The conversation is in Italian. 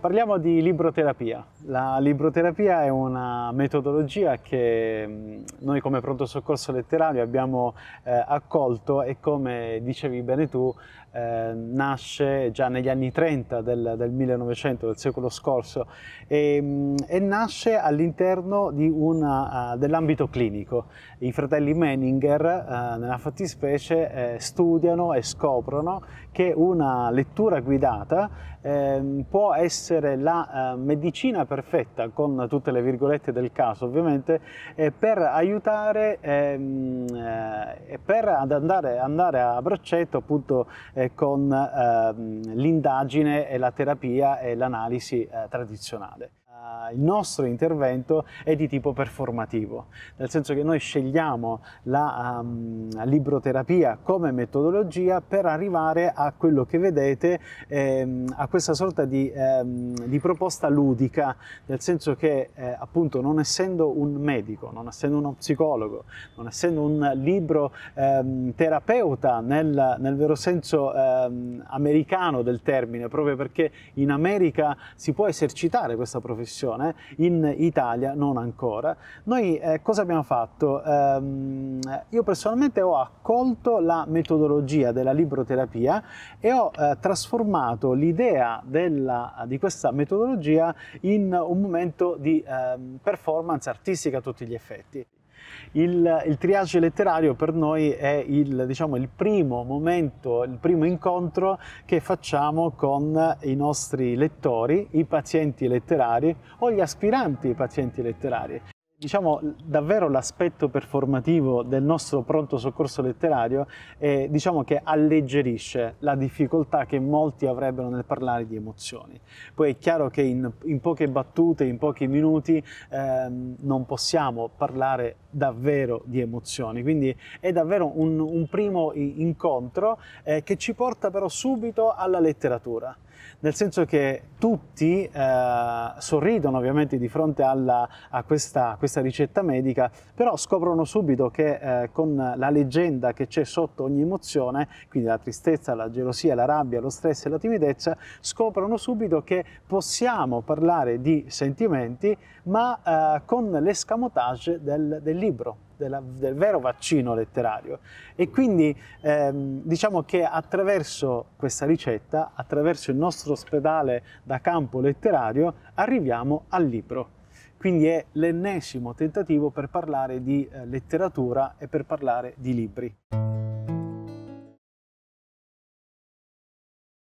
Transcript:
Parliamo di libroterapia. La libroterapia è una metodologia che mm, noi come pronto soccorso letterario abbiamo eh, accolto e come dicevi bene tu eh, nasce già negli anni 30 del, del 1900, del secolo scorso e, mm, e nasce all'interno uh, dell'ambito clinico. I fratelli Menninger uh, nella fattispecie eh, studiano e scoprono che una lettura guidata ehm, può essere essere la uh, medicina perfetta, con tutte le virgolette del caso ovviamente, eh, per aiutare ehm, eh, e eh, per ad andare, andare, a braccetto appunto eh, con ehm, l'indagine e la terapia e l'analisi eh, tradizionale. Eh, il nostro intervento è di tipo performativo, nel senso che noi scegliamo la um, libroterapia come metodologia per arrivare a quello che vedete, ehm, a questa sorta di, ehm, di, proposta ludica, nel senso che eh, appunto non essendo un medico, non essendo uno psicologo, non essendo un libro ehm, terapeuta nel, nel, vero senso ehm, americano del termine, proprio perché in America si può esercitare questa professione professione, in Italia non ancora. Noi eh, cosa abbiamo fatto? Ehm, io personalmente ho accolto la metodologia della libroterapia e ho eh, trasformato l'idea di questa metodologia in un momento di eh, performance artistica a tutti gli effetti. Il, il triage letterario per noi è il, diciamo, il primo momento, il primo incontro che facciamo con i nostri lettori, i pazienti letterari o gli aspiranti pazienti letterari. Diciamo davvero l'aspetto performativo del nostro pronto soccorso letterario è, eh, diciamo che alleggerisce la difficoltà che molti avrebbero nel parlare di emozioni. Poi è chiaro che in, in poche battute, in pochi minuti ehm, non possiamo parlare davvero di emozioni, quindi è davvero un, un primo incontro eh, che ci porta però subito alla letteratura nel senso che tutti eh, sorridono ovviamente di fronte alla, a, questa, a, questa, ricetta medica, però scoprono subito che eh, con la leggenda che c'è sotto ogni emozione, quindi la tristezza, la gelosia, la rabbia, lo stress e la timidezza, scoprono subito che possiamo parlare di sentimenti ma eh, con l'escamotage del, del libro della, del vero vaccino letterario. E quindi ehm, diciamo che attraverso questa ricetta, attraverso il nostro ospedale da campo letterario, arriviamo al libro. Quindi è l'ennesimo tentativo per parlare di eh, letteratura e per parlare di libri.